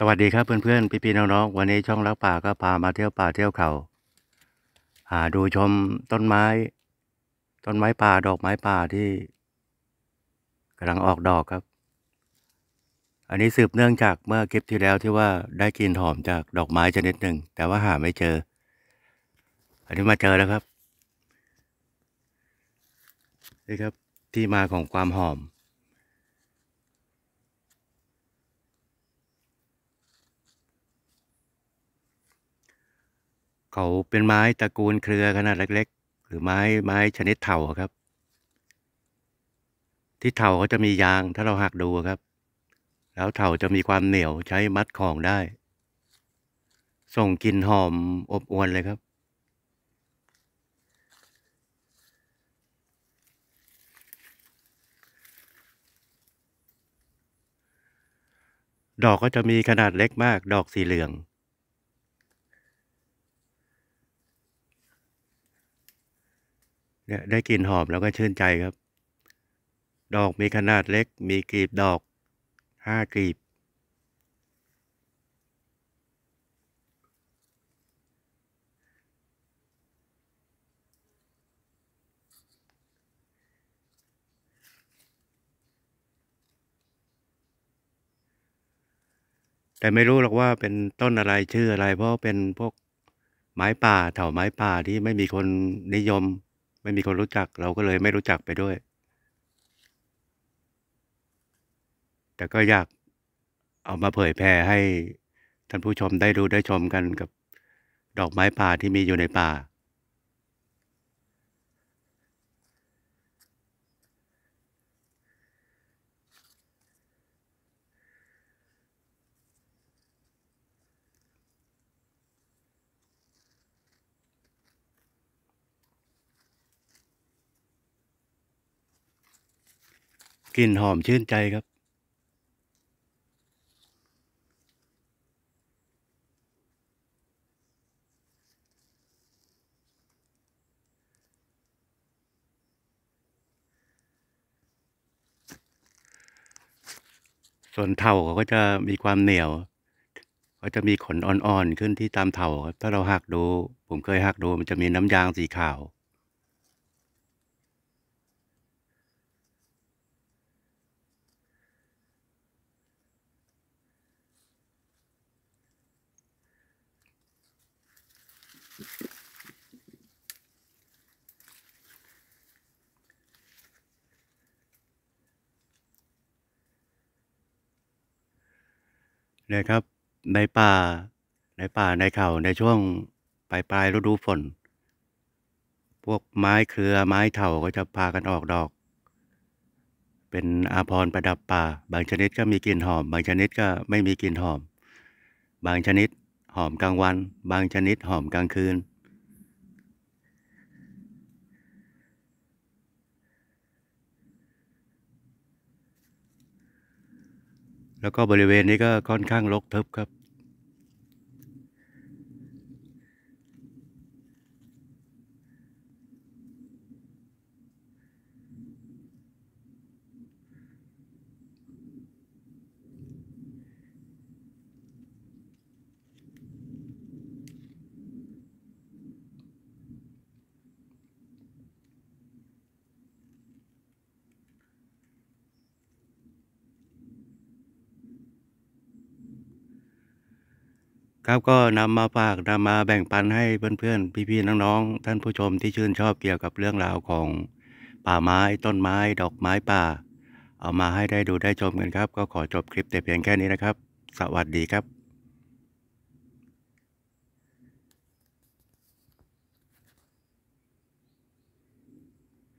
สวัสดีครับเพื่อนๆพี่ๆน้องๆวันนี้ช่องรักป่าก็พามาเที่ยวป่าเที่ยวเขาหาดูชมต้นไม้ ต้นไม้ป่าดอกไม้ป่าที่กำลังออกดอกครับ อันนี้สืบเนื่องจากเมื่อคลิปที่แล้วที่ว่าได้กลิ่นหอมจากดอกไม้ชนิดหนึ่งแต่ว่าหาไม่เจอ อันนี้มาเจอแล้วครับนี่ครับที่มาของความหอมเขาเป็นไม้ตระกูลเครือขนาดเล็ก ๆ หรือไม้ไม้ชนิดเถาครับ ที่เถาเขาจะมียางถ้าเราหักดูครับ แล้วเถาจะมีความเหนียวใช้มัดของได้ ส่งกลิ่นหอมอบอวลเลยครับ ดอกก็จะมีขนาดเล็กมากดอกสีเหลืองเนี่ยได้กลิ่นหอมแล้วก็ชื่นใจครับ ดอกมีขนาดเล็ก มีกลีบดอกห้ากลีบ แต่ไม่รู้หรอกว่าเป็นต้นอะไรชื่ออะไร เพราะเป็นพวกไม้ป่าเถาไม้ป่าที่ไม่มีคนนิยมไม่มีคนรู้จักเราก็เลยไม่รู้จักไปด้วย แต่ก็อยากเอามาเผยแพร่ให้ท่านผู้ชมได้ดูได้ชมกันกับ ดอกไม้ป่าที่มีอยู่ในป่ากลิ่นหอมชื่นใจครับ ส่วนเถ่าเขาก็จะมีความเหนียว ก็จะมีขนอ่อนๆขึ้นที่ตามเถาครับ ถ้าเราหักดู ผมเคยหักดู มันจะมีน้ำยางสีขาวนะครับ ในป่าในป่าในเขาในช่วงปลายปลายฤดูฝน พวกไม้เครือไม้เถาก็จะพากันออกดอก เป็นอาพรประดับป่า บางชนิดก็มีกลิ่นหอม บางชนิดก็ไม่มีกลิ่นหอม บางชนิดอมกลางวัน บางชนิดหอมกลางคืน แล้วก็บริเวณนี้ก็ค่อนข้างรกทึบครับครับ ก็นำมาฝากนำมาแบ่งปันให้เพื่อนๆ พี่ๆ น้องๆ ท่านผู้ชมที่ชื่นชอบเกี่ยวกับเรื่องราว ของป่าไม้ ต้นไม้ ดอกไม้ป่า เอามาให้ได้ดูได้ชมกันครับ ก็ขอจบคลิปแต่เพียงแค่นี้นะครับ สวัสดีครับ